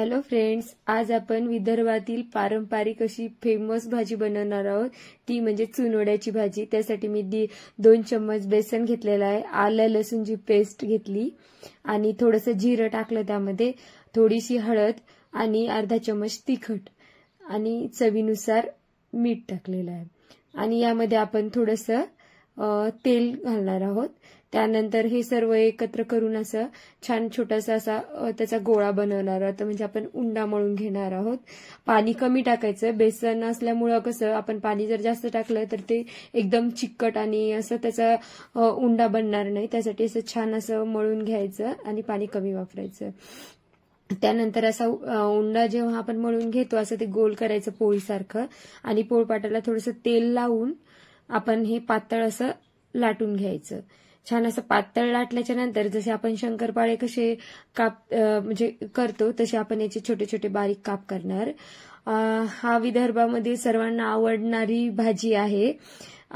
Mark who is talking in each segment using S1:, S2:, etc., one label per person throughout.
S1: hello friends आज आपण विदर्भातील पारंपरिक अशी फेमस भाजी बनवणार आहोत ती म्हणजे चुनोड्याची भाजी त्यासाठी मी दी दोन चम्मच बेसन घेतलेला आहे आलं लसूणची पेस्ट घेतली आणि थोडंसं जिरं टाकलं त्यामध्ये थोडीशी हळद आणि अर्धा चम्मच तिखट आणि चवीनुसार मीठ टाकलेलं आहे आणि यामध्ये आपण थोडंसं तेल घालणार आहोत त्यानंतर हे सर्व एकत्र करून असं छान छोटासा असा त्याचा गोळा बनवणार आहोत म्हणजे आपण उंडा मळून घेणार आहोत पाणी कमी टाकायचं बेसन असल्यामुळं कसं आपण पाणी जर जास्त टाकलं तर ते एकदम चिकट आणि असं त्याचा उंडा बनणार नाही त्यासाठी असं छान असं मळून घ्यायचं आणि पाणी कमी वापरायचं त्यानंतर असा उंडा जेव्हा आपण मळून घेतो असं ते गोल करायचं पोळीसारखं आणि पोळपाटाला थोडंसं तेल लावून आपण हे पातळ असं लाटून घ्यायचं छान असं पातळ लाटल्याच्या नंतर जसे आपण शंकरपाळे कसे काप म्हणजे करतो तसे आपण याचे छोटे छोटे बारीक काप करणार हा विदर्भामध्ये सर्वांना आवडणारी भाजी आहे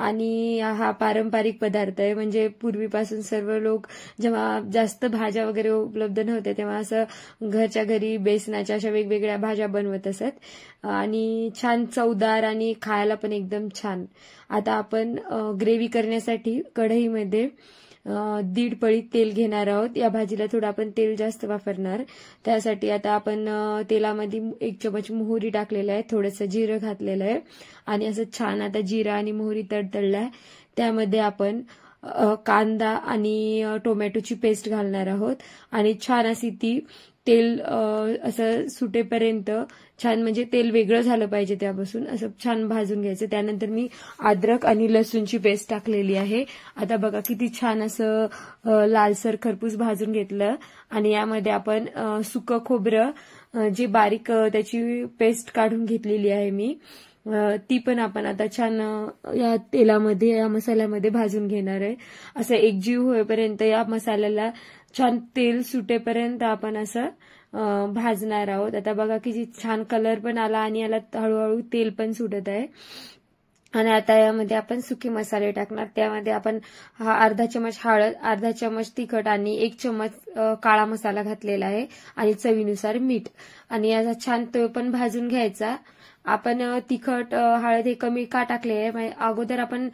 S1: आणि हा पारंपरिक पदार्थ आहे म्हणजे पूर्वीपासून सर्व लोक जेव्हा जास्त भाज्या वगैरे उपलब्ध नव्हत्या तेव्हा असं घरच्या घरी बेसनाच्या अशा वेगवेगळ्या भाज्या बनवत असत आणि छान चवदार आणि खायला पण एकदम छान आता आपण ग्रेव्ही करण्यासाठी कढईमध्ये दीड पळी तेल घेणार आहोत या भाजीला थोडं आपण तेल जास्त वापरणार त्यासाठी आता आपण तेलामध्ये एक चमच मोहरी टाकलेलं आहे थोडंसं जिरं घातलेलं आहे आणि असं छान आता जिरा आणि मोहरी तडतडला आहे त्यामध्ये आपण कांदा आणि टोमॅटोची पेस्ट घालणार आहोत आणि छान अशी ती तेल असं सुटेपर्यंत छान म्हणजे तेल वेगळं झालं पाहिजे त्यापासून असं छान भाजून घ्यायचं त्यानंतर मी अद्रक आणि लसूणची पेस्ट टाकलेली आहे आता बघा किती छान असं लालसर खरपूस भाजून घेतलं आणि यामध्ये आपण सुकं खोबरं जे बारीक त्याची पेस्ट काढून घेतलेली आहे मी ती पण आपण आता छान या तेलामध्ये या मसाल्यामध्ये भाजून घेणार आहे असं एकजीव होईपर्यंत या मसाल्याला छान तेल सुटेपर्यंत आपण असं भाजणार आहोत आता बघा की जी छान कलर पण आला आणि याला हळूहळू तेल पण सुटत आहे आणि आता यामध्ये आपण सुके मसाले टाकणार त्यामध्ये आपण हा अर्धा चमच हळद अर्धा चमच तिखट आणि एक चमच काळा मसाला घातलेला आहे आणि चवीनुसार मीठ आणि याचा छान तो पण भाजून घ्यायचा आपण तिखट हळद हे कमी का टाकले आहे म्हणजे अगोदर आपण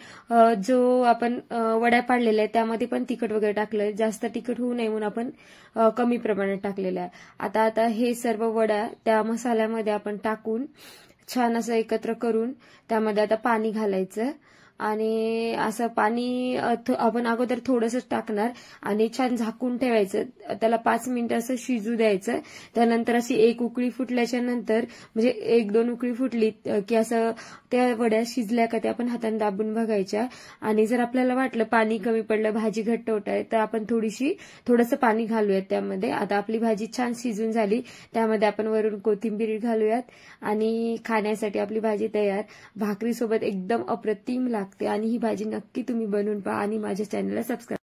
S1: जो आपण वड्या पाडलेल्या आहे त्यामध्ये पण तिखट वगैरे टाकलं जास्त तिखट होऊ नये म्हणून आपण कमी प्रमाणात टाकलेलं आहे आता आता हे सर्व वड्या त्या मसाल्यामध्ये आपण टाकून छान असं एकत्र करून त्यामध्ये आता पाणी घालायचं आणि असं पाणी आपण अगोदर थोडंसं टाकणार आणि छान झाकून ठेवायचं त्याला पाच मिनिटं असं शिजू द्यायचं त्यानंतर अशी एक उकळी फुटल्याच्या नंतर म्हणजे एक दोन उकळी फुटली की असं त्या वड्या शिजल्या का त्या आपण हाताने दाबून बघायच्या आणि जर आपल्याला वाटलं पाणी कमी पडलं भाजी घट्ट होत आहे तर आपण थोडीशी थोडंसं पाणी घालूयात त्यामध्ये आता आपली भाजी छान शिजून झाली त्यामध्ये आपण वरून कोथिंबीर घालूयात आणि खाण्यासाठी आपली भाजी तयार भाकरीसोबत एकदम अप्रतिम लागते लागते आणि ही भाजी नक्की तुम्ही बनवून पहा आणि माझ्या चॅनलला सबस्क्राईब